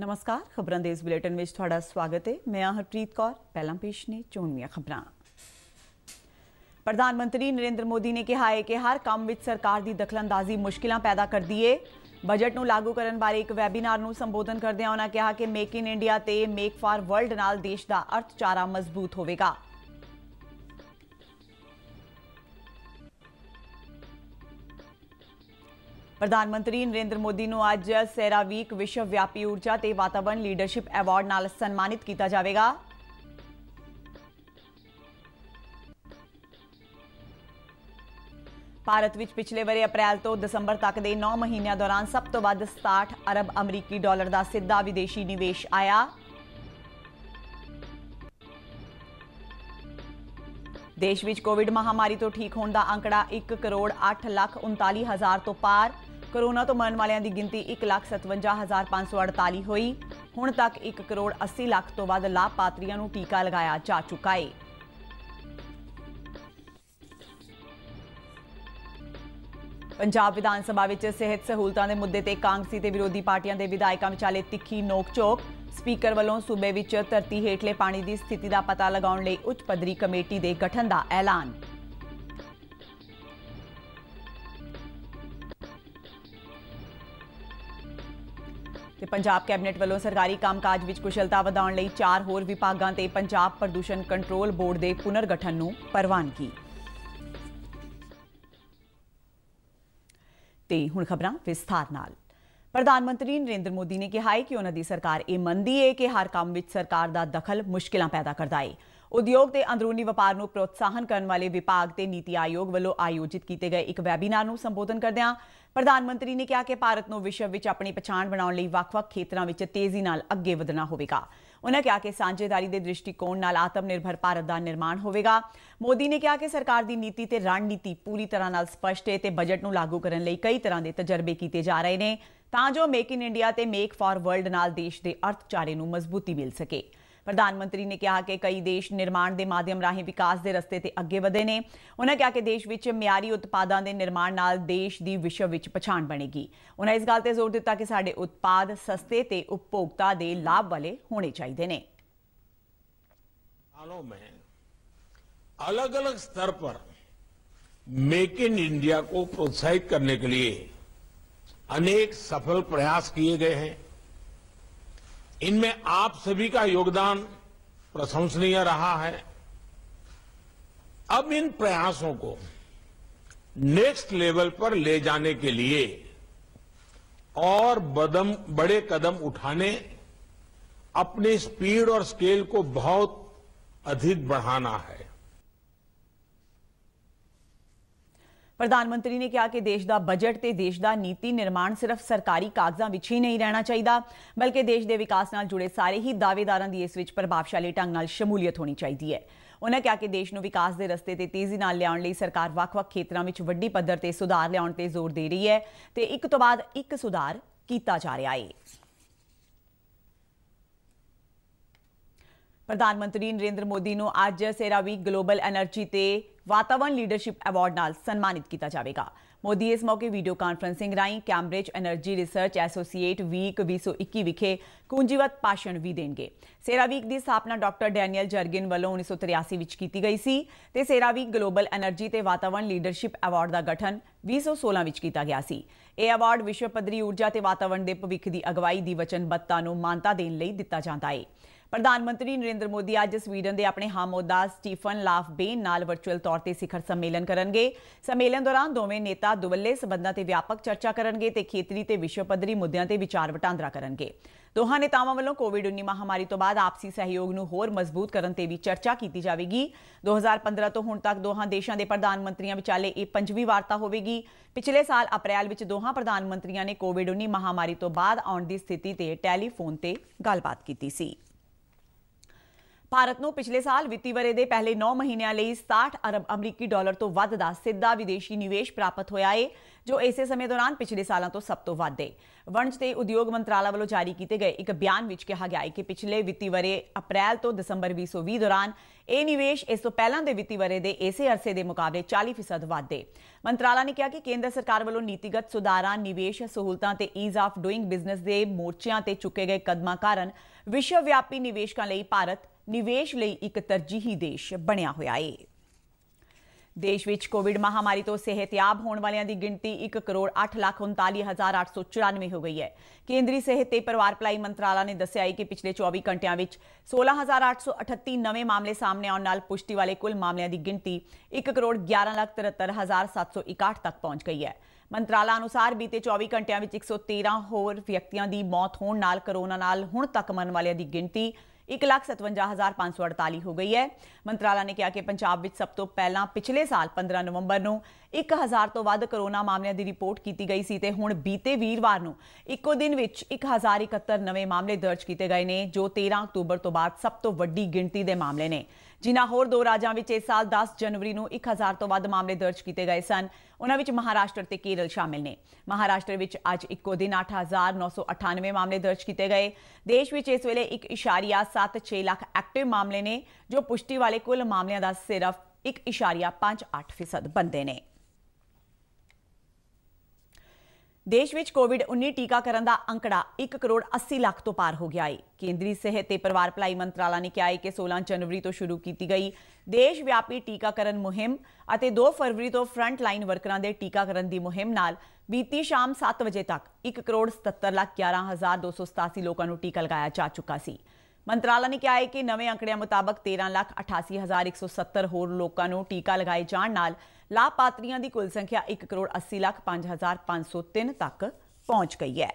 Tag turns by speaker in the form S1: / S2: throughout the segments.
S1: ਨਮਸਕਾਰ ਖਬਰਾਂ ਦੇ ਇਸ ਬੁਲੇਟਿਨ ਵਿੱਚ ਤੁਹਾਡਾ ਸਵਾਗਤ ਹੈ ਮੈਂ ਆ ਹਰਪ੍ਰੀਤ ਕੌਰ ਪਹਿਲਾਂ ਪੇਸ਼ ਨੇ ਚੋਣਵੀਆਂ ਖਬਰਾਂ ਪ੍ਰਧਾਨ ਮੰਤਰੀ ਨਰਿੰਦਰ ਮੋਦੀ ਨੇ ਕਿਹਾ ਹੈ ਕਿ ਹਰ ਕੰਮ ਵਿੱਚ ਸਰਕਾਰ ਦੀ ਦਖਲਅੰਦਾਜ਼ੀ ਮੁਸ਼ਕਲਾਂ ਪੈਦਾ ਕਰਦੀ ਏ ਬਜਟ ਨੂੰ ਲਾਗੂ ਕਰਨ ਬਾਰੇ ਇੱਕ ਵੈਬੀਨਾਰ ਨੂੰ ਸੰਬੋਧਨ ਕਰਦਿਆਂ ਉਹਨਾਂ ਕਿਹਾ ਕਿ ਮੇਕ ਇਨ ਇੰਡੀਆ ਤੇ ਮੇਕ ਫਾਰ ਵਰਲਡ ਨਾਲ ਦੇਸ਼ ਦਾ ਅਰਥਚਾਰਾ ਮਜ਼ਬੂਤ ਹੋਵੇਗਾ ਪ੍ਰਧਾਨ ਮੰਤਰੀ ਨਰਿੰਦਰ ਮੋਦੀ ਨੂੰ ਅੱਜ ਸੇਰਾਵੀਕ ਵਿਸ਼ਵ ਵਿਆਪੀ ਊਰਜਾ ਤੇ ਵਾਤਾਵਰਣ ਲੀਡਰਸ਼ਿਪ ਅਵਾਰਡ ਨਾਲ ਸਨਮਾਨਿਤ ਕੀਤਾ ਜਾਵੇਗਾ ਭਾਰਤ ਵਿੱਚ ਪਿਛਲੇ ਵਰੇ ਅਪ੍ਰੈਲ ਤੋਂ ਦਸੰਬਰ ਤੱਕ ਦੇ 9 ਮਹੀਨਿਆਂ ਦੌਰਾਨ ਸਭ ਤੋਂ ਵੱਧ 67 ਅਰਬ ਅਮਰੀਕੀ ਡਾਲਰ ਦਾ ਸਿੱਧਾ ਵਿਦੇਸ਼ੀ ਨਿਵੇਸ਼ ਆਇਆ ਦੇਸ਼ ਵਿੱਚ ਕੋਵਿਡ ਮਹਾਮਾਰੀ ਤੋਂ ਠੀਕ ਹੋਣ ਦਾ ਅੰਕੜਾ 1 ਕਰੋੜ 8 ਲੱਖ 39 ਹਜ਼ਾਰ ਤੋਂ ਪਾਰ ਕੋਰੋਨਾ ਤੋਂ ਮਰਨ ਵਾਲਿਆਂ ਦੀ ਗਿਣਤੀ 157548 ਹੋਈ ਹੁਣ ਤੱਕ 1 ਕਰੋੜ 80 ਲੱਖ ਤੋਂ ਵੱਧ ਲਾਭਪਾਤਰੀਆਂ ਨੂੰ ਟੀਕਾ ਲਗਾਇਆ ਜਾ ਚੁੱਕਾ ਹੈ ਪੰਜਾਬ ਵਿਧਾਨ ਸਭਾ ਵਿੱਚ ਸਿਹਤ ਸਹੂਲਤਾਂ ਦੇ ਮੁੱਦੇ ਤੇ ਕਾਂਗਸੀ ਤੇ ਵਿਰੋਧੀ ਪਾਰਟੀਆਂ ਦੇ ਵਿਧਾਇਕਾਂ ਵਿਚਾਲੇ ਤਿੱਖੀ ਨੋਕ ਸਪੀਕਰ ਵੱਲੋਂ ਸੂਬੇ ਵਿੱਚ ਧਰਤੀ ਹੇਠਲੇ ਪਾਣੀ ਦੀ ਸਥਿਤੀ ਦਾ ਪਤਾ ਲਗਾਉਣ ਲਈ ਉੱਚ ਪੱਧਰੀ ਕਮੇਟੀ ਦੇ ਗਠਨ ਦਾ ਐਲਾਨ ਤੇ ਪੰਜਾਬ ਕੈਬਨਿਟ ਵੱਲੋਂ ਸਰਕਾਰੀ ਕੰਮਕਾਜ ਵਿੱਚ ਕੁਸ਼ਲਤਾ ਵਧਾਉਣ ਲਈ ਚਾਰ ਹੋਰ ਵਿਭਾਗਾਂ ਤੇ ਪੰਜਾਬ ਪ੍ਰਦੂਸ਼ਣ ਕੰਟਰੋਲ ਬੋਰਡ ਦੇ ਪੁਨਰਗਠਨ ਨੂੰ ਪ੍ਰਵਾਨਗੀ ਤੇ ਹੁਣ ਖਬਰਾਂ ਵਿਸਥਾਰ ਨਾਲ ਪ੍ਰਧਾਨ ਮੰਤਰੀ ਨਰਿੰਦਰ ਮੋਦੀ ਨੇ ਕਿਹਾ ਹੈ ਕਿ ਉਹਨਾਂ ਦੀ ਸਰਕਾਰ ਇਹ ਮੰਨਦੀ ਹੈ ਕਿ ਹਰ ਕੰਮ ਵਿੱਚ ਸਰਕਾਰ ਦਾ ਦਖਲ ਮੁਸ਼ਕਲਾਂ ਪੈਦਾ ਕਰਦਾ ਹੈ ਉਦਯੋਗ ਤੇ ਅੰਦਰੂਨੀ ਵਪਾਰ ਨੂੰ ਪ੍ਰੋਤਸਾਹਨ ਕਰਨ ਵਾਲੇ ਵਿਭਾਗ ਤੇ ਨੀਤੀ ਆਯੋਗ ਵੱਲੋਂ ਆਯੋਜਿਤ ਕੀਤੇ ਗਏ ਇੱਕ ਵੈਬੀਨਾਰ ਨੂੰ ਸੰਬੋਧਨ ਕਰਦਿਆਂ ਪ੍ਰਧਾਨ ਮੰਤਰੀ ਨੇ ਕਿਹਾ ਕਿ ਭਾਰਤ ਨੂੰ ਵਿਸ਼ਵ ਵਿੱਚ ਆਪਣੀ ਪਛਾਣ ਬਣਾਉਣ ਲਈ ਵੱਖ-ਵੱਖ ਖੇਤਰਾਂ ਵਿੱਚ ਤੇਜ਼ੀ ਨਾਲ ਅੱਗੇ ਵਧਣਾ ਹੋਵੇਗਾ ਉਹਨਾਂ ਕਿਹਾ ਕਿ ਸਾਂਝੇਦਾਰੀ ਦੇ ਦ੍ਰਿਸ਼ਟੀਕੋਣ ਨਾਲ ਆਤਮ ਨਿਰਭਰ ਭਾਰਤ ਦਾ ਨਿਰਮਾਣ ਹੋਵੇਗਾ ਮੋਦੀ ਨੇ ਕਿਹਾ ਕਿ ਸਰਕਾਰ ਦੀ ਨੀਤੀ ਤੇ ਰਣਨੀਤੀ ਪੂਰੀ ਤਰ੍ਹਾਂ ਨਾਲ ਸਪਸ਼ਟ ਹੈ ਤੇ ਬਜਟ ਨੂੰ ਲਾਗੂ ਕਰਨ ਲਈ ਕਈ ਤਰ੍ਹਾਂ ਦੇ ਤਜਰਬੇ ਕੀਤੇ ਜਾ ਰਹੇ ਨੇ ਤਾਂ ਜੋ ਮੇਕ ਇਨ ਇੰਡੀਆ ਤੇ ਮੇਕ ਫਾਰ ਵਰਲਡ ਨਾਲ ਦੇਸ਼ ਦੇ ਅਰਥਚਾਰੇ ਨੂੰ ਮਜ਼ਬੂਤੀ ਮਿਲ ਸਕੇ प्रधानमंत्री ने कहा कि कई देश निर्माण के माध्यम राही विकास के रस्ते से अगे बधे ने उन्होंने कहा कि देश में म्यारी उत्पादों के निर्माण न देश की विश्व में पछाण बनेगी उन्होंने इस गल पर जोर दिता कि साढ़े उत्पाद सस्ते उपभोक्ता के लाभ वाले होने चाहिए ने अलग अलग स्तर पर मेक इन इंडिया को प्रोत्साहित करने के लिए अनेक सफल प्रयास किए गए हैं इनमें आप सभी का योगदान प्रशंसनीय रहा है अब इन प्रयासों को नेक्स्ट लेवल पर ले जाने के लिए और बदम बड़े कदम उठाने अपनी स्पीड और स्केल को बहुत अधिक बढ़ाना है ਪ੍ਰਧਾਨ ਮੰਤਰੀ ਨੇ ਕਿਹਾ ਕਿ ਦੇਸ਼ ਦਾ ਬਜਟ ਤੇ ਦੇਸ਼ ਦਾ ਨੀਤੀ ਨਿਰਮਾਣ ਸਿਰਫ ਸਰਕਾਰੀ ਕਾਗਜ਼ਾਂ ਵਿੱਚ ਹੀ ਨਹੀਂ ਰਹਿਣਾ ਚਾਹੀਦਾ ਬਲਕਿ ਦੇਸ਼ ਦੇ ਵਿਕਾਸ ਨਾਲ ਜੁੜੇ ਸਾਰੇ ਹੀ ਦਾਅਵੇਦਾਰਾਂ ਦੀ ਇਸ ਵਿੱਚ ਪ੍ਰਭਾਵਸ਼ਾਲੀ ਢੰਗ ਨਾਲ ਸ਼ਮੂਲੀਅਤ ਹੋਣੀ ਚਾਹੀਦੀ ਹੈ ਉਹਨਾਂ ਕਿਹਾ ਕਿ ਦੇਸ਼ ਨੂੰ ਵਿਕਾਸ ਦੇ ਰਸਤੇ ਤੇ ਤੇਜ਼ੀ ਨਾਲ ਲਿਆਉਣ ਲਈ ਸਰਕਾਰ ਵੱਖ-ਵੱਖ ਖੇਤਰਾਂ ਵਿੱਚ ਵੱਡੀ ਪੱਧਰ ਤੇ ਸੁਧਾਰ ਲਿਆਉਣ ਤੇ ਜ਼ੋਰ ਦੇ ਰਹੀ ਹੈ ਤੇ ਇੱਕ ਤੋਂ ਬਾਅਦ ਇੱਕ ਸੁਧਾਰ ਕੀਤਾ ਜਾ ਰਿਹਾ ਹੈ ਪ੍ਰਧਾਨ ਮੰਤਰੀ ਨਰਿੰਦਰ ਮੋਦੀ ਨੂੰ ਅੱਜ ਸੇਰਾਵੀ ਗਲੋਬਲ એનર્ਜੀ ਤੇ ਵਾਤਾਵਰਣ ਲੀਡਰਸ਼ਿਪ ਅਵਾਰਡ ਨਾਲ ਸਨਮਾਨਿਤ ਕੀਤਾ ਜਾਵੇਗਾ ਮੋਦੀ ਇਸ ਮੌਕੇ ਵੀਡੀਓ ਕਾਨਫਰੈਂਸਿੰਗ ਰਾਹੀਂ Cambridge energy research associate week 2021 ਵਿਖੇ ਕੁੰਜੀਵਤ ਭਾਸ਼ਣ ਵੀ ਦੇਣਗੇ ਸੇਰਾਵੀਕ ਦੀ ਸਥਾਪਨਾ ਡਾਕਟਰ ਡੈਨੀਅਲ ਜਰਗਿਨ ਵੱਲੋਂ 1983 ਵਿੱਚ ਕੀਤੀ ਗਈ ਸੀ ਤੇ ਸੇਰਾਵੀਕ ਗਲੋਬਲ એનર્ਜੀ ਤੇ ਵਾਤਾਵਰਣ ਲੀਡਰਸ਼ਿਪ ਅਵਾਰਡ ਦਾ ਗਠਨ 2016 ਵਿੱਚ ਕੀਤਾ ਗਿਆ ਸੀ ਇਹ ਅਵਾਰਡ ਵਿਸ਼ਵ ਪੱਧਰੀ ਊਰਜਾ ਤੇ ਵਾਤਾਵਰਣ ਦੇ ਭਵਿੱਖ ਦੀ ਅਗਵਾਈ ਦੀ ਵਚਨਬੱਧਤਾ ਨੂੰ ਮਾਨਤਾ ਦੇਣ ਲਈ ਦਿੱਤਾ ਜਾਂਦਾ ਹੈ ਪ੍ਰਧਾਨ ਮੰਤਰੀ ਨਰਿੰਦਰ ਮੋਦੀ ਅੱਜ ਸਵੀਡਨ ਦੇ ਆਪਣੇ ਹਮਉਦਾ ਸਟੀਫਨ ਲਾਫਬੇਨ ਨਾਲ ਵਰਚੁਅਲ ਤੌਰ ਤੇ ਸਿਖਰ ਸੰਮੇਲਨ ਕਰਨਗੇ ਸੰਮੇਲਨ ਦੌਰਾਨ ਦੋਵੇਂ ਨੇਤਾ ਦੁਵੱਲੇ ਸਬੰਧਾਂ ਤੇ ਵਿਆਪਕ ਚਰਚਾ ਕਰਨਗੇ ਤੇ ਖੇਤਰੀ ਤੇ ਵਿਸ਼ਵ ਪੱਧਰੀ ਮੁੱਦਿਆਂ ਤੇ ਵਿਚਾਰ ਵਟਾਂਦਰਾ ਕਰਨਗੇ ਦੋਹਾਂ ਨੇਤਾਵਾਂ ਵੱਲੋਂ ਕੋਵਿਡ-19 ਮਹਾਮਾਰੀ ਤੋਂ ਬਾਅਦ ਆਪਸੀ ਸਹਿਯੋਗ ਨੂੰ ਹੋਰ ਮਜ਼ਬੂਤ ਕਰਨ ਤੇ ਵੀ ਚਰਚਾ ਕੀਤੀ ਜਾਵੇਗੀ 2015 ਤੋਂ ਹੁਣ ਤੱਕ ਦੋਹਾਂ ਦੇਸ਼ਾਂ ਦੇ ਪ੍ਰਧਾਨ ਮੰਤਰੀਆਂ ਵਿਚਾਲੇ ਇਹ ਪੰਜਵੀਂ ਵਾਰਤਾ ਹੋਵੇਗੀ ਪਿਛਲੇ ਸਾਲ ਅਪ੍ਰੈਲ ਵਿੱਚ ਦੋਹਾਂ ਪ੍ਰਧਾਨ ਮੰਤਰੀਆਂ ਨੇ ਕੋਵਿਡ-19 ਮਹਾਮਾਰੀ ਤੋਂ ਬਾਅਦ ਆਉਣ ਦੀ ਸਥਿਤੀ ਤੇ ਟੈਲੀਫੋਨ ਤੇ ਗੱਲਬਾਤ ਕੀਤੀ ਸੀ ਭਾਰਤ ਨੂੰ ਪਿਛਲੇ ਸਾਲ ਵਿੱਤੀ ਵਰੇ ਦੇ ਪਹਿਲੇ 9 ਮਹੀਨਿਆਂ ਲਈ 60 ਅਰਬ ਅਮਰੀਕੀ ਡਾਲਰ ਤੋਂ ਵੱਧ ਦਾ ਸਿੱਧਾ ਵਿਦੇਸ਼ੀ ਨਿਵੇਸ਼ ਪ੍ਰਾਪਤ ਹੋਇਆ ਹੈ ਜੋ ਇਸੇ ਸਮੇਂ ਦੌਰਾਨ ਪਿਛਲੇ ਸਾਲਾਂ ਤੋਂ ਸਭ ਤੋਂ ਵੱਧ ਹੈ ਵਣਜ ਤੇ ਉਦਯੋਗ ਮੰਤਰਾਲਾ ਵੱਲੋਂ ਜਾਰੀ ਕੀਤੇ ਗਏ ਇੱਕ ਬਿਆਨ ਵਿੱਚ ਕਿਹਾ ਗਿਆ ਹੈ ਕਿ ਪਿਛਲੇ ਵਿੱਤੀ ਵਰੇ ਅਪ੍ਰੈਲ ਤੋਂ ਦਸੰਬਰ 2020 ਦੌਰਾਨ ਇਹ ਨਿਵੇਸ਼ ਇਸ ਤੋਂ ਪਹਿਲਾਂ ਦੇ ਵਿੱਤੀ ਵਰੇ ਦੇ ਇਸੇ ਅਰਸੇ ਦੇ ਮੁਕਾਬਲੇ 40% ਵੱਧ ਹੈ ਮੰਤਰਾਲਾ ਨੇ ਕਿਹਾ ਕਿ ਕੇਂਦਰ ਸਰਕਾਰ ਵੱਲੋਂ ਨੀਤੀਗਤ ਸੁਧਾਰਾਂ ਨਿਵੇਸ਼ ਸਹੂਲਤਾਂ ਤੇ ਈਜ਼ ਆਫ ਡੂਇੰਗ ਬਿਜ਼ਨਸ ਦੇ ਮੋਰਚਿਆਂ ਤੇ ਚੁੱਕੇ ਗਏ ਕਦਮਾਂ ਕਾਰਨ ਵਿਸ਼ਵ ਵਿਆਪੀ ਨਿਵੇਸ਼ਕਾਂ ਲਈ ਭਾਰਤ ਨਿਵੇਸ਼ ਲਈ ਇੱਕ ਤਰਜੀਹੀ ਦੇਸ਼ ਬਣਿਆ ਹੋਇਆ ਏ ਦੇਸ਼ ਵਿੱਚ ਕੋਵਿਡ ਮਹਾਮਾਰੀ ਤੋਂ ਸਿਹਤਯਾਬ ਹੋਣ ਵਾਲਿਆਂ ਦੀ ਗਿਣਤੀ 1 ਕਰੋੜ 8 ਲੱਖ 39894 ਹੋ ਗਈ ਹੈ ਕੇਂਦਰੀ ਸਿਹਤ ਤੇ ਪਰਿਵਾਰ ਭਲਾਈ ਮੰਤਰਾਲਾ ਨੇ ਦੱਸਿਆ ਹੈ ਕਿ ਪਿਛਲੇ 24 ਘੰਟਿਆਂ ਵਿੱਚ 16838 ਨਵੇਂ ਮਾਮਲੇ ਸਾਹਮਣੇ ਆਉਣ ਨਾਲ ਪੁਸ਼ਟੀ ਵਾਲੇ ਕੁੱਲ ਮਾਮਲਿਆਂ ਦੀ ਗਿਣਤੀ 1 ਕਰੋੜ 11 ਲੱਖ 73761 ਤੱਕ ਪਹੁੰਚ ਗਈ ਹੈ ਮੰਤਰਾਲਾ ਅਨੁਸਾਰ ਬੀਤੇ 24 ਘੰਟਿਆਂ ਵਿੱਚ 113 ਹੋਰ ਵਿਅਕਤੀਆਂ ਦੀ ਮੌਤ ਹੋਣ ਨਾਲ ਕਰੋਨਾ ਨਾਲ ਹੁਣ ਤੱਕ ਮਰਨ ਵਾਲਿਆਂ ਦੀ ਗਿਣਤੀ 157548 ਹੋ ਗਈ ਹੈ ਮੰਤਰਾਲਾ ਨੇ ਕਿਹਾ ਕਿ ਪੰਜਾਬ ਵਿੱਚ ਸਭ ਤੋਂ ਪਹਿਲਾਂ ਪਿਛਲੇ ਸਾਲ 15 ਨਵੰਬਰ ਨੂੰ 1000 ਤੋਂ ਵੱਧ ਕਰੋਨਾ ਮਾਮਲਿਆਂ ਦੀ ਰਿਪੋਰਟ ਕੀਤੀ ਗਈ ਸੀ ਤੇ ਹੁਣ ਬੀਤੇ ਵੀਰਵਾਰ ਨੂੰ ਇੱਕੋ ਦਿਨ ਵਿੱਚ 1071 ਨਵੇਂ ਮਾਮਲੇ ਦਰਜ ਕੀਤੇ ਗਏ ਨੇ ਜੋ 13 ਅਕਤੂਬਰ ਤੋਂ ਬਾਅਦ ਸਭ ਤੋਂ ਵੱਡੀ ਗਿਣਤੀ ਦੇ ਮਾਮਲੇ ਨੇ ਜਿਨ੍ਹਾਂ ਹੋਰ ਦੋ ਰਾਜਾਂ ਵਿੱਚ ਇਸ ਸਾਲ 10 ਜਨਵਰੀ ਨੂੰ 1000 ਤੋਂ ਵੱਧ ਮਾਮਲੇ ਦਰਜ ਕੀਤੇ ਗਏ ਸਨ ਉਹਨਾਂ ਵਿੱਚ ਮਹਾਰਾਸ਼ਟਰ ਤੇ ਕੇਰਲ ਸ਼ਾਮਿਲ ਨੇ ਮਹਾਰਾਸ਼ਟਰ ਵਿੱਚ ਅੱਜ ਇੱਕੋ ਦਿਨ 8998 ਮਾਮਲੇ ਦਰਜ ਕੀਤੇ ਗਏ ਦੇਸ਼ ਵਿੱਚ ਇਸ ਵੇਲੇ 1.76 ਲੱਖ ਐਕਟਿਵ ਮਾਮਲੇ ਨੇ ਜੋ ਪੁਸ਼ਟੀ ਵਾਲੇ ਕੁੱਲ ਮਾਮਲਿਆਂ ਦਾ ਸਿਰਫ 1.58% ਬੰਦੇ ਨੇ ਦੇਸ਼ ਵਿੱਚ ਕੋਵਿਡ-19 ਟੀਕਾਕਰਨ ਦਾ ਅੰਕੜਾ 1 ਕਰੋੜ 80 ਲੱਖ ਤੋਂ ਪਾਰ ਹੋ ਗਿਆ ਹੈ ਕੇਂਦਰੀ ਸਿਹਤ ਤੇ ਪਰਿਵਾਰ ਭਲਾਈ ਮੰਤਰਾਲਾ ਨੇ ਕਿਹਾ ਹੈ ਕਿ 16 ਜਨਵਰੀ ਤੋਂ ਸ਼ੁਰੂ ਕੀਤੀ ਗਈ ਦੇਸ਼ ਵਿਆਪੀ ਟੀਕਾਕਰਨ ਮੁਹਿੰਮ ਅਤੇ 2 ਫਰਵਰੀ ਤੋਂ ਫਰੰਟ ਲਾਈਨ ਵਰਕਰਾਂ ਦੇ ਟੀਕਾਕਰਨ ਦੀ ਮੁਹਿੰਮ ਨਾਲ ਬੀਤੀ ਸ਼ਾਮ 7 ਵਜੇ ਤੱਕ 1 ਕਰੋੜ 77 ਲੱਖ 11287 ਲੋਕਾਂ ਨੂੰ ਟੀਕਾ ਲਗਾਇਆ ਜਾ ਚੁੱਕਾ ਸੀ ਮੰਤਰਾਲਾ ਨੇ ਕਿਹਾ ਹੈ ਕਿ ਨਵੇਂ ਅੰਕੜਿਆਂ ਮੁਤਾਬਕ 1388170 ਹੋਰ ਲੋਕਾਂ ਨੂੰ ਟੀਕਾ ਲਗਾਏ ਜਾਣ ਨਾਲ ਲਾਭਪਾਤਰੀਆਂ ਦੀ ਕੁੱਲ ਸੰਖਿਆ 1 ਕਰੋੜ 80 ਲੱਖ 5503 ਤੱਕ ਪਹੁੰਚ ਗਈ ਹੈ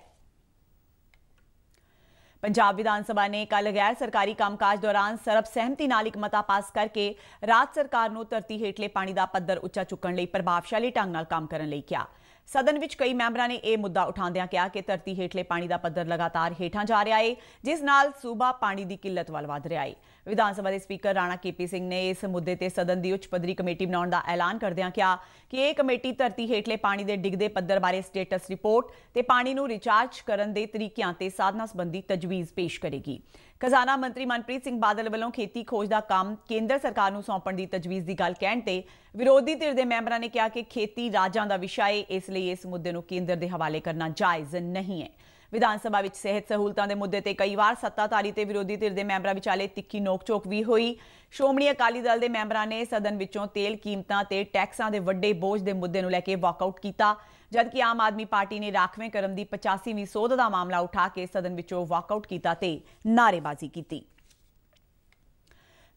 S1: ਪੰਜਾਬ ਵਿਧਾਨ ਸਭਾ ਨੇ ਕੱਲ ਗੈਰ ਸਰਕਾਰੀ ਕੰਮਕਾਜ ਦੌਰਾਨ ਸਰਬ ਸਹਿਮਤੀ ਨਾਲ ਇੱਕ ਮਤਾ ਪਾਸ ਕਰਕੇ ਰਾਜ ਸਰਕਾਰ ਨੂੰ ਧਰਤੀ ਹੇਠਲੇ ਪਾਣੀ ਦਾ ਪੱਧਰ ਉੱਚਾ ਚੁੱਕਣ ਲਈ ਪ੍ਰਭਾਵਸ਼ਾਲੀ ਢੰਗ ਨਾਲ ਕੰਮ ਕਰਨ ਲਈ ਕਿਹਾ ਸਦਨ ਵਿੱਚ ਕਈ ਮੈਂਬਰਾਂ ਨੇ ਇਹ ਮੁੱਦਾ ਉਠਾਉਂਦਿਆਂ ਕਿਹਾ ਕਿ ਧਰਤੀ ਹੇਠਲੇ ਪਾਣੀ ਦਾ ਪੱਧਰ ਲਗਾਤਾਰ ਹੇਠਾਂ ਜਾ ਰਿਹਾ ਹੈ ਜਿਸ ਨਾਲ ਸੂਬਾ ਪਾਣੀ ਦੀ ਕਿੱਲਤ ਵੱਲ ਵਧ ਰਿਹਾ ਹੈ ਵਿਧਾਨ ਸਭਾ ਦੇ ਸਪੀਕਰ ਰਾਣਾ ਕੇਪੀ ਸਿੰਘ ਨੇ ਇਸ ਮੁੱਦੇ ਤੇ ਸਦਨ ਦੀ ਉੱਚ ਪੱਧਰੀ ਕਮੇਟੀ ਬਣਾਉਣ ਦਾ ਐਲਾਨ ਕਰਦਿਆਂ ਕਿਹਾ ਕਿ ਇਹ ਕਮੇਟੀ ਧਰਤੀ ਹੇਠਲੇ ਪਾਣੀ ਦੇ ਡਿੱਗਦੇ ਪੱਧਰ ਬਾਰੇ ਸਟੇਟਸ ਰਿਪੋਰਟ ਤੇ ਪਾਣੀ ਨੂੰ ਰੀਚਾਰਜ ਕਰਨ ਦੇ ਤਰੀਕਿਆਂ ਤੇ ਸਾਧਨਾਂ ਸੰਬੰਧੀ ਤਜਵੀਜ਼ ਪੇਸ਼ ਕਰੇਗੀ ਖਜ਼ਾਨਾ ਮੰਤਰੀ ਮਨਪ੍ਰੀਤ ਸਿੰਘ ਬਾਦਲ ਵੱਲੋਂ ਖੇਤੀ ਖੋਜ ਦਾ ਕੰਮ ਕੇਂਦਰ ਸਰਕਾਰ ਨੂੰ ਸੌਂਪਣ ਦੀ ਤਜਵੀਜ਼ ਦੀ ਗੱਲ ਕਹਿਣ ਤੇ ਵਿਰੋਧੀ ਧਿਰ ਦੇ ਮੈਂਬਰਾਂ ਨੇ ਕਿਹਾ ਕਿ ਖੇਤੀ ਰਾਜਾਂ ਦਾ ਵਿਸ਼ਾ ਹੈ ਇਸ ਲਈ ਇਸ ਮੁੱਦੇ ਨੂੰ ਕੇਂਦਰ ਦੇ ਹਵਾਲੇ ਕਰਨਾ ਜਾਇਜ਼ ਨਹੀਂ ਹੈ ਵਿਧਾਨ ਸਭਾ ਵਿੱਚ ਸਿਹਤ ਸਹੂਲਤਾਂ ਦੇ ਮੁੱਦੇ ਤੇ ਕਈ ਵਾਰ ਸੱਤਾਧਾਰੀ ਤੇ ਵਿਰੋਧੀ ਧਿਰ ਦੇ ਮੈਂਬਰਾਂ ਵਿਚਾਲੇ ਤਿੱਖੀ ਨੋਕਝੋਕ ਵੀ ਹੋਈ ਸ਼੍ਰੋਮਣੀ ਅਕਾਲੀ ਦਲ ਦੇ ਮੈਂਬਰਾਂ ਨੇ ਸਦਨ ਵਿੱਚੋਂ ਤੇਲ ਕੀਮਤਾਂ ਤੇ ਟੈਕਸਾਂ ਦੇ ਵੱਡੇ ਬੋਝ ਦੇ ਮੁੱਦੇ ਨੂੰ ਲੈ ਕੇ ਵਾਕਆਊਟ ਕੀਤਾ ਜਦਕਿ ਆਮ ਆਦਮੀ ਪਾਰਟੀ ਨੇ ਰਾਖਵੇਂ ਕਰਮ ਦੀ 85ਵੀਂ ਸੋਧ ਦਾ ਮਾਮਲਾ ਉਠਾ ਕੇ ਸਦਨ ਵਿੱਚੋਂ ਵਾਕਆਊਟ ਕੀਤਾ ਤੇ ਨਾਰੇਬਾਜ਼ੀ ਕੀਤੀ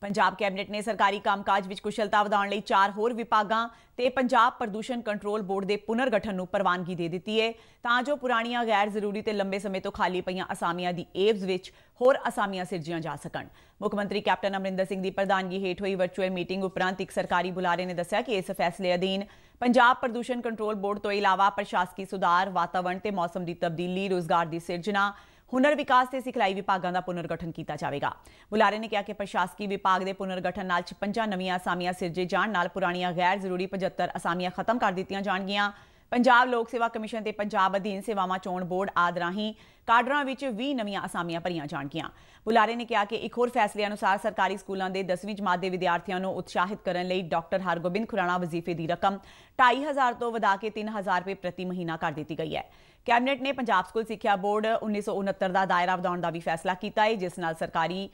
S1: ਪੰਜਾਬ ਕੈਬਨਿਟ ਨੇ ਸਰਕਾਰੀ ਕੰਮਕਾਜ ਵਿੱਚ ਕੁਸ਼ਲਤਾ ਵਧਾਉਣ ਲਈ ਚਾਰ ਹੋਰ ਵਿਭਾਗਾਂ ਤੇ ਪੰਜਾਬ ਪ੍ਰਦੂਸ਼ਣ ਕੰਟਰੋਲ ਬੋਰਡ ਦੇ ਪੁਨਰਗਠਨ ਨੂੰ ਪ੍ਰਵਾਨਗੀ ਦੇ ਦਿੱਤੀ ਹੈ ਤਾਂ ਜੋ ਪੁਰਾਣੀਆਂ ਗੈਰ ਜ਼ਰੂਰੀ ਤੇ ਲੰਬੇ ਸਮੇਂ ਤੋਂ ਖਾਲੀ ਪਈਆਂ ਅਸਾਮੀਆਂ ਦੀ ਏਵਜ਼ ਵਿੱਚ ਹੋਰ ਅਸਾਮੀਆਂ ਸਿਰਜੀਆਂ ਜਾ ਸਕਣ ਮੁੱਖ ਮੰਤਰੀ ਕੈਪਟਨ ਅਮਰਿੰਦਰ ਸਿੰਘ ਦੀ ਪ੍ਰਧਾਨਗੀ ਹੇਠ ਹੋਈ ਵਰਚੁਅਲ ਮੀਟਿੰਗ ਉਪਰੰਤ ਇੱਕ ਸਰਕਾਰੀ ਬੁਲਾਰੇ ਨੇ ਦੱਸਿਆ ਕਿ ਇਸ ਫੈਸਲੇ ਅਧੀਨ ਪੰਜਾਬ ਪ੍ਰਦੂਸ਼ਣ ਕੰਟਰੋਲ ਬੋਰਡ ਤੋਂ ਇਲਾਵਾ ਪ੍ਰਸ਼ਾਸਕੀ ਸੁਧਾਰ ਵਾਤਾਵਰਣ ਤੇ ਮੌਸਮ ਦੀ ਤਬਦੀਲੀ ਰੋਜ਼ਗਾਰ ਦੀ ਸਿਰਜਣਾ ਹੁਨਰ ਵਿਕਾਸ ਤੇ ਸਿਖਲਾਈ ਵਿਭਾਗਾਂ ਦਾ ਪੁਨਰਗਠਨ ਕੀਤਾ ਜਾਵੇਗਾ ਬੁਲਾਰੇ ਨੇ ਕਿਹਾ ਕਿ ਪ੍ਰਸ਼ਾਸਕੀ ਵਿਭਾਗ ਦੇ ਪੁਨਰਗਠਨ ਨਾਲ 56 ਨਵੀਆਂ ਅਸਾਮੀਆਂ ਸਿਰਜੇ ਜਾਣ ਨਾਲ ਪੁਰਾਣੀਆਂ ਗੈਰ ਜ਼ਰੂਰੀ 75 ਅਸਾਮੀਆਂ ਖਤਮ ਕਰ ਦਿੱਤੀਆਂ ਜਾਣਗੀਆਂ ਪੰਜਾਬ ਲੋਕ ਸੇਵਾ ਕਮਿਸ਼ਨ ਤੇ ਪੰਜਾਬ ਅਧੀਨ ਸੇਵਾਵਾਂ ਚੋਣ ਬੋਰਡ ਆਦ ਰਾਹੀਂ ਕਾਡਰਾਂ ਵਿੱਚ 20 ਨਵੀਆਂ ਅਸਾਮੀਆਂ ਭਰੀਆਂ ਜਾਣਗੀਆਂ ਬੁਲਾਰੇ ਨੇ ਕਿਹਾ ਕਿ ਇੱਕ ਹੋਰ ਫੈਸਲੇ ਅਨੁਸਾਰ ਸਰਕਾਰੀ ਸਕੂਲਾਂ ਦੇ 10ਵੀਂ ਜਮਾਤ ਦੇ ਵਿਦਿਆਰਥੀਆਂ ਨੂੰ ਉਤਸ਼ਾਹਿਤ ਕਰਨ ਲਈ ਡਾਕਟਰ ਹਰਗੋਬਿੰਦ ਖੁਰਾਣਾ ਵਜ਼ੀਫੇ ਦੀ ਰਕਮ 2500 ਤੋਂ ਵਧਾ ਕੇ 3000 ਰੁਪਏ ਪ੍ਰਤੀ ਮਹੀਨਾ ਕਰ ਦਿੱਤੀ ਗਈ ਹੈ ਕੈਬਨਿਟ ਨੇ ਪੰਜਾਬ ਸਕੂਲ ਸਿੱਖਿਆ ਬੋਰਡ 1969 ਦਾ ਦਾਇਰਾ ਵਧਾਉਣ ਦਾ ਵੀ ਫੈਸਲਾ ਕੀਤਾ ਹੈ ਜਿਸ ਨਾਲ ਸਰਕਾਰੀ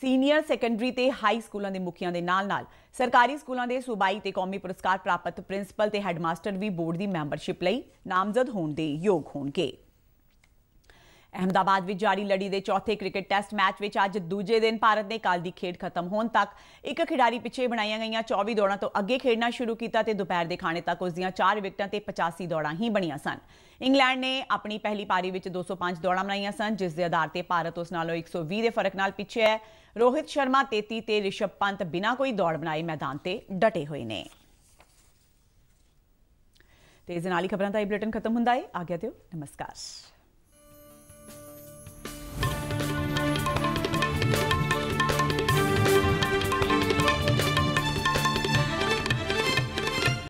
S1: ਸੀਨੀਅਰ ਸੈਕੰਡਰੀ ਤੇ ਹਾਈ ਸਕੂਲਾਂ ਦੇ ਮੁਖੀਆਂ ਦੇ ਨਾਲ-ਨਾਲ ਸਰਕਾਰੀ ਸਕੂਲਾਂ ਦੇ ਸੂਬਾਈ ਤੇ ਕੌਮੀ ਪੁਰਸਕਾਰ ਪ੍ਰਾਪਤ ਪ੍ਰਿੰਸੀਪਲ ਤੇ ਹੈੱਡਮਾਸਟਰ ਵੀ ਬੋਰਡ ਦੀ ਮੈਂਬਰਸ਼ਿਪ ਲਈ ਨਾਮਜ਼ਦ ਹੋਣ ਦੇ ਯੋਗ ਹੋਣਗੇ ਅਹਿਮਦਾਬਾਦ ਵਿੱਚ ਜਾਰੀ ਲੜੀ ਦੇ ਚੌਥੇ ਕ੍ਰਿਕਟ ਟੈਸਟ ਮੈਚ ਵਿੱਚ ਅੱਜ ਦੂਜੇ ਦਿਨ ਭਾਰਤ ਨੇ ਕੱਲ ਦੀ ਖੇਡ ਖਤਮ ਹੋਣ ਤੱਕ ਇੱਕ ਖਿਡਾਰੀ ਪਿੱਛੇ ਬਣਾਈਆਂ ਗਈਆਂ 24 ਦੌੜਾਂ ਤੋਂ ਅੱਗੇ ਖੇਡਣਾ ਸ਼ੁਰੂ ਕੀਤਾ ਤੇ ਦੁਪਹਿਰ ਦੇ ਖਾਣੇ ਤੱਕ ਉਸ ਦੀਆਂ 4 ਵਿਕਟਾਂ ਤੇ 85 ਦੌੜਾਂ ਹੀ ਬਣੀਆਂ ਸਨ ਇੰਗਲੈਂਡ ਨੇ ਆਪਣੀ ਪਹਿਲੀ ਪਾਰੀ ਵਿੱਚ 205 ਦੌੜਾਂ ਬਣਾਈਆਂ ਸਨ ਜਿਸ ਦੇ ਆਧਾਰ ਤੇ ਭਾਰਤ ਉਸ ਨਾਲੋਂ 120 ਦੇ ਫਰਕ ਨਾਲ ਪਿੱਛੇ ਹੈ ਰੋਹਿਤ ਸ਼ਰਮਾ 33 ਤੇ ਰਿਸ਼ਭ ਪੰਤ ਬਿਨਾਂ ਕੋਈ ਦੌੜ ਬਣਾਈ ਮੈਦਾਨ ਤੇ ਡਟੇ ਹੋਏ ਨੇ ਤੇ ਇਸ ਨਾਲ ਹੀ ਖਬਰਾਂ ਦਾ ਇਹ ਬੁਲੇਟਿਨ ਖਤਮ ਹੁੰਦਾ ਹੈ ਆਗਿਆ ਦਿਓ ਨਮਸਕਾਰ